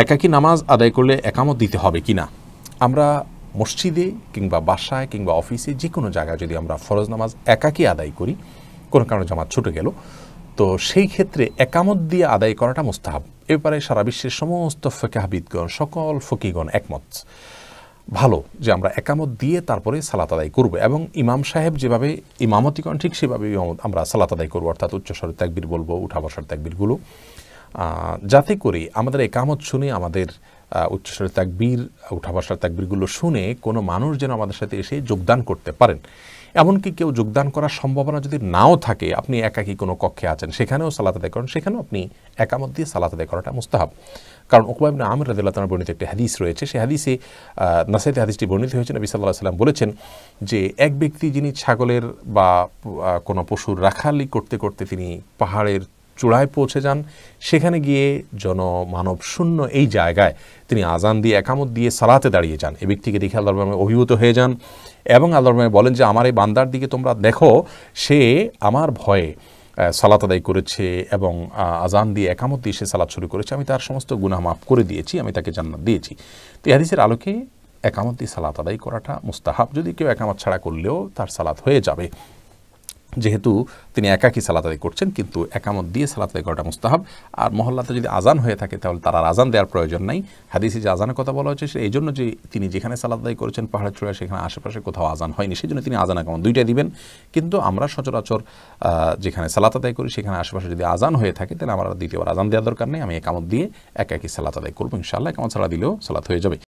একাকি নামাজ আদায় করলে একামত দিতে হবে কি না আমরা মসজিদে কিংবা বাসায় কিংবা অফিসে যে কোনো জায়গায় যদি আমরা ফরজ নামাজ একাকি আদায় করি কোনো কারণে জামাত ছুটে গেল তো সেই ক্ষেত্রে একামত দিয়ে আদায় করাটা মোস্তাহাব এ ব্যাপারে সারা বিশ্বের সমস্ত ফকাহাবিদগণ সকল ফকিগণ একমত ভালো যে আমরা একামত দিয়ে তারপরে সালাত আদায় করব এবং ইমাম সাহেব যেভাবে ইমামতিগণ ঠিক সেভাবে আমরা সালাত আদায় করবো অর্থাৎ উচ্চস্বর ত্যাগবীর বলবো উঠা বসার ত্যাগবীরগুলো যাতে করে আমাদের এই কামত শুনে আমাদের উচ্চস্বর তাকবীর উঠা বসার তাকবীরগুলো শুনে কোনো মানুষ যেন আমাদের সাথে এসে যোগদান করতে পারেন এমনকি কেউ যোগদান করার সম্ভাবনা যদি নাও থাকে আপনি একাকি কোনো কক্ষে আছেন সেখানেও সালাত আদায় করেন সেখানেও আপনি একামত দিয়ে সালাত আদায় করাটা মুস্তাহাব কারণ ওকবাবিন আমির রাদিল্লাহ তালার বর্ণিত একটি হাদিস রয়েছে সেই হাদিসে নাসাইতে হাদিসটি বর্ণিত হয়েছে নবী সাল্লাহ সাল্লাম বলেছেন যে এক ব্যক্তি যিনি ছাগলের বা কোনো পশুর রাখালি করতে করতে তিনি পাহাড়ের চূড়ায় পৌঁছে যান সেখানে গিয়ে জনমানব শূন্য এই জায়গায় তিনি আজান দিয়ে একামত দিয়ে সালাতে দাঁড়িয়ে যান এ ব্যক্তিকে দেখে আল্লাহ রহমান অভিভূত হয়ে যান এবং আল্লাহ রহমান বলেন যে আমার এই বান্দার দিকে তোমরা দেখো সে আমার ভয়ে সালাত আদায় করেছে এবং আজান দিয়ে একামত দিয়ে সে সালাত শুরু করেছে আমি তার সমস্ত গুনাহ মাফ করে দিয়েছি আমি তাকে জান্নাত দিয়েছি তো ইহাদিসের আলোকে একামত দিয়ে সালাত আদায় করাটা মুস্তাহাব যদি কেউ একামত ছাড়া করলেও তার সালাত হয়ে যাবে যেহেতু তিনি একাকি সালাত করছেন কিন্তু একামত দিয়ে সালাত করাটা মুস্তাহাব আর মহল্লাতে যদি আজান হয়ে থাকে তাহলে তার আর আজান দেওয়ার প্রয়োজন নাই হাদিসে যে আজানের কথা বলা হচ্ছে এই জন্য যে তিনি যেখানে সালাত আদায় করেছেন পাহাড়ের চূড়ায় সেখানে আশেপাশে কোথাও আজান হয়নি সেই জন্য তিনি আজান একামত দুইটাই দিবেন কিন্তু আমরা সচরাচর যেখানে সালাতাদাই করি সেখানে আশেপাশে যদি আজান হয়ে থাকে তাহলে আমার দ্বিতীয়বার আজান দেওয়ার দরকার নেই আমি একামত দিয়ে একাকি সালাত আদায় করবো ইনশাআল্লাহ একামত সালা দিলেও সালাত হয়ে যাবে